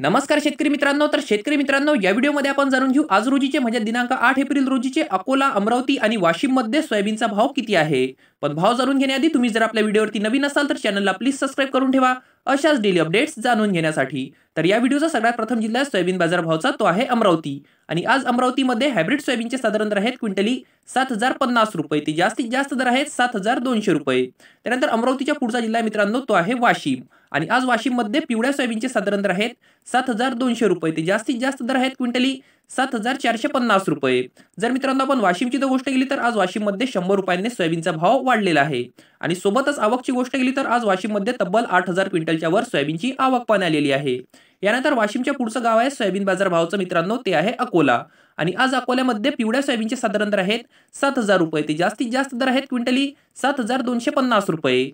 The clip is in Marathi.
नमस्कार शेतकरी मित्रांनो तर शेतकरी मित्रांनो या व्हिडिओमध्ये आपण जाणून घेऊ आज रोजीचे म्हणजे दिनांक आठ एप्रिल रोजीचे अकोला अमरावती आणि वाशिम मध्ये सोयाबीनचा भाव किती आहे पण भाव जाणून घेण्याआधी तुम्ही जर आपल्या व्हिडिओवरती नवीन असाल तर चॅनलला प्लीज सबस्क्राईब करून ठेवा अशाच डेली अपडेट्स जाणून घेण्यासाठी तर या व्हिडिओचा सगळ्यात प्रथम जिल्हा सोयाबीन बाजार भावचा तो आहे अमरावती आणि आज अमरावतीमध्ये हायब्रिड सोयाबीनचे साधारण दर आहेत क्विंटली सात हजार पन्नास रुपये ते जास्तीत जास्त दर आहेत सात हजार दोनशे रुपये त्यानंतर अमरावतीच्या पुढचा जिल्हा मित्रांनो तो आहे वाशिम आणि आज वाशिममध्ये पिवळ्या सोयाबीनचे साधारण दर आहेत सात हजार दोनशे रुपये ते जास्तीत जास्त दर आहेत क्विंटली सात हजार चारशे पन्नास रुपये जर मित्रांनो आपण वाशिमची जर गोष्ट केली तर आज वाशिममध्ये शंभर रुपयांनी सोयाबीनचा भाव वाढलेला आहे आणि सोबतच आवकची गोष्ट केली तर आज वाशिममध्ये तब्बल आठ हजार क्विंटलच्या वर सोयाबीनची आवक पण आलेली आहे यानंतर वाशिमच्या पुढचं गाव आहे सोयाबीन बाजार भावचं मित्रांनो ते आहे अकोला आणि आज अकोल्यामध्ये पिवळ्या सोयाबीनचे साधारण दर आहेत सात हजार रुपये ते जास्तीत जास्त दर आहेत क्विंटली सात हजार दोनशे पन्नास रुपये